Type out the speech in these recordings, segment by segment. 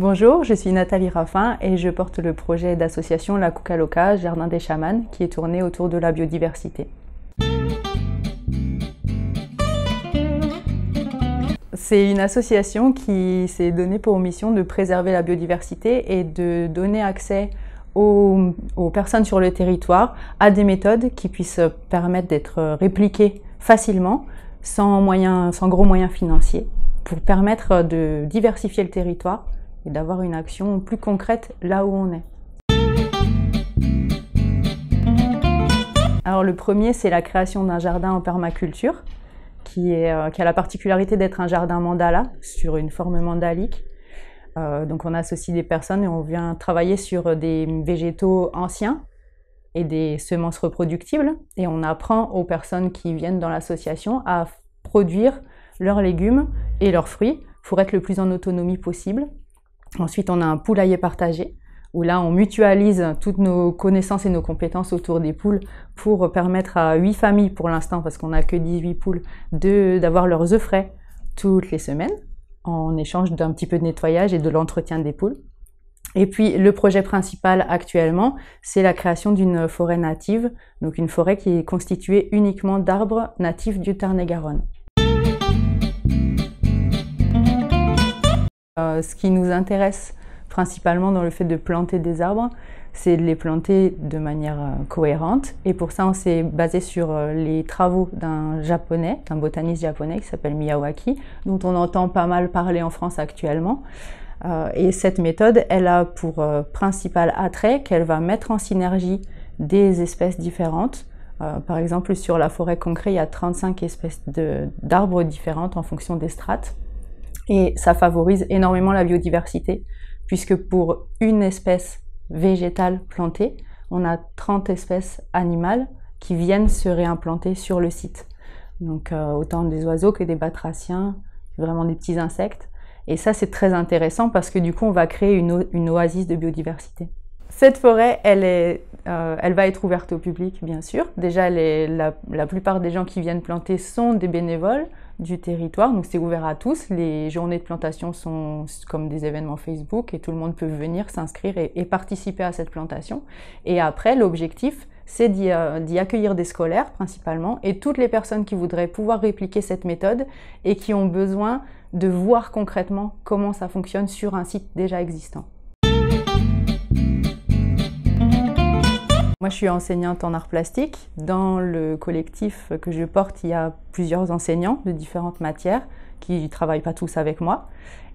Bonjour, je suis Nathalie Raffin et je porte le projet d'association La Kukaloka, Jardin des chamans, qui est tourné autour de la biodiversité. C'est une association qui s'est donnée pour mission de préserver la biodiversité et de donner accès aux, aux personnes sur le territoire à des méthodes qui puissent permettre d'être répliquées facilement, sans, sans gros moyens financiers, pour permettre de diversifier le territoire et d'avoir une action plus concrète là où on est. Alors le premier, c'est la création d'un jardin en permaculture, qui, euh, a la particularité d'être un jardin mandala, sur une forme mandalique. Euh, donc on associe des personnes et on vient travailler sur des végétaux anciens et des semences reproductibles. Et on apprend aux personnes qui viennent dans l'association à produire leurs légumes et leurs fruits pour être le plus en autonomie possible Ensuite, on a un poulailler partagé où là on mutualise toutes nos connaissances et nos compétences autour des poules pour permettre à 8 familles pour l'instant, parce qu'on n'a que 18 poules, d'avoir leurs œufs frais toutes les semaines en échange d'un petit peu de nettoyage et de l'entretien des poules. Et puis le projet principal actuellement, c'est la création d'une forêt native, donc une forêt qui est constituée uniquement d'arbres natifs du Tarn-et-Garonne. Euh, ce qui nous intéresse principalement dans le fait de planter des arbres, c'est de les planter de manière euh, cohérente. Et pour ça, on s'est basé sur euh, les travaux d'un japonais, d'un botaniste japonais qui s'appelle Miyawaki, dont on entend pas mal parler en France actuellement. et cette méthode, elle a pour principal attrait qu'elle va mettre en synergie des espèces différentes. par exemple, sur la forêt concrète, il y a 35 espèces d'arbres différentes en fonction des strates. Et ça favorise énormément la biodiversité, puisque pour une espèce végétale plantée, on a 30 espèces animales qui viennent se réimplanter sur le site. Donc euh, autant des oiseaux que des batraciens, vraiment des petits insectes. Et ça, c'est très intéressant parce que du coup, on va créer une oasis de biodiversité. Cette forêt, elle est euh, elle va être ouverte au public, bien sûr. Déjà, la, plupart des gens qui viennent planter sont des bénévoles du territoire, donc c'est ouvert à tous. Les journées de plantation sont comme des événements Facebook et tout le monde peut venir s'inscrire et, participer à cette plantation. Et après, l'objectif, c'est euh, d'y accueillir des scolaires principalement et toutes les personnes qui voudraient pouvoir répliquer cette méthode et qui ont besoin de voir concrètement comment ça fonctionne sur un site déjà existant. Moi, je suis enseignante en arts plastiques. Dans le collectif que je porte, il y a plusieurs enseignants de différentes matières qui ne travaillent pas tous avec moi.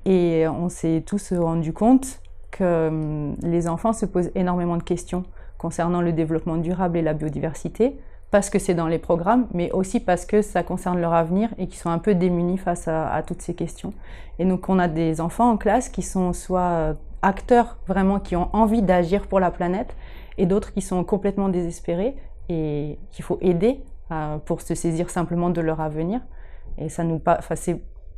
Et on s'est tous rendu compte que hum, les enfants se posent énormément de questions concernant le développement durable et la biodiversité, parce que c'est dans les programmes, mais aussi parce que ça concerne leur avenir et qu'ils sont un peu démunis face à, à, toutes ces questions. Et donc on a des enfants en classe qui sont soit acteurs vraiment qui ont envie d'agir pour la planète et d'autres qui sont complètement désespérés et qu'il faut aider euh, pour se saisir simplement de leur avenir. Et ça nous,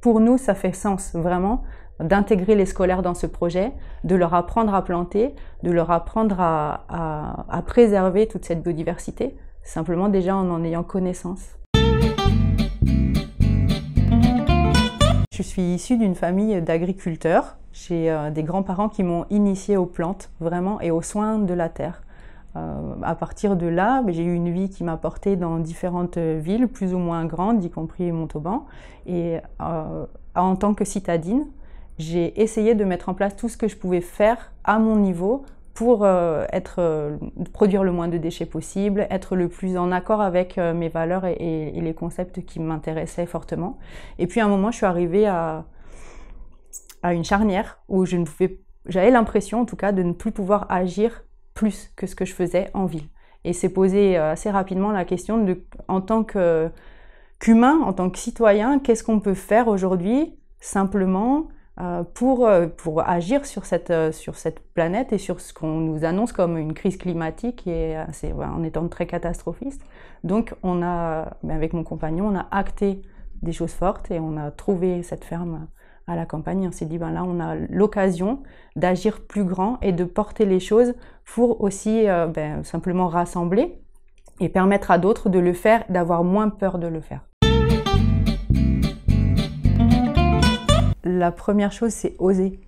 pour nous, ça fait sens vraiment d'intégrer les scolaires dans ce projet, de leur apprendre à planter, de leur apprendre à, à préserver toute cette biodiversité, simplement déjà en en ayant connaissance. Je suis issue d'une famille d'agriculteurs j'ai euh, des grands-parents qui m'ont initiée aux plantes, vraiment, et aux soins de la terre. Euh, à partir de là, ben, j'ai eu une vie qui m'a portée dans différentes villes, plus ou moins grandes, y compris Montauban. Et euh, en tant que citadine, j'ai essayé de mettre en place tout ce que je pouvais faire à mon niveau pour être, produire le moins de déchets possible, être le plus en accord avec mes valeurs et les concepts qui m'intéressaient fortement. Et puis à un moment, je suis arrivée à, à une charnière où je ne pouvais, j'avais l'impression en tout cas de ne plus pouvoir agir plus que ce que je faisais en ville. Et s'est posé euh, assez rapidement la question de, en tant que qu'humain, en tant que citoyen, qu'est-ce qu'on peut faire aujourd'hui simplement euh, pour, euh, pour agir sur cette, sur cette planète et sur ce qu'on nous annonce comme une crise climatique et en étant très catastrophiste. Donc on a, ben, avec mon compagnon, on a acté des choses fortes et on a trouvé cette ferme à la campagne. On s'est dit, ben là, on a l'occasion d'agir plus grand et de porter les choses pour aussi euh, ben, simplement rassembler et permettre à d'autres de le faire, d'avoir moins peur de le faire. La première chose, c'est oser.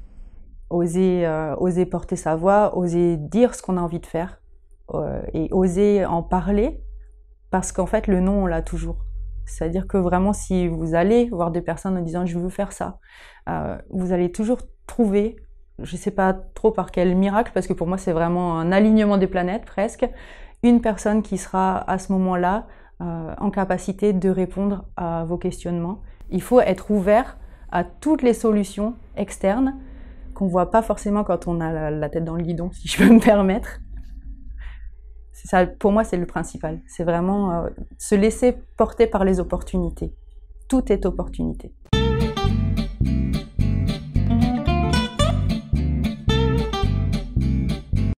Oser, euh, oser porter sa voix, oser dire ce qu'on a envie de faire euh, et oser en parler parce qu'en fait, le nom on l'a toujours. C'est-à-dire que vraiment, si vous allez voir des personnes en disant je veux faire ça, euh, vous allez toujours trouver, je ne sais pas trop par quel miracle, parce que pour moi c'est vraiment un alignement des planètes presque, une personne qui sera à ce moment-là euh, en capacité de répondre à vos questionnements. Il faut être ouvert à toutes les solutions externes qu'on ne voit pas forcément quand on a la tête dans le guidon, si je peux me permettre pour moi, c'est le principal. C'est vraiment euh, se laisser porter par les opportunités. Tout est opportunité.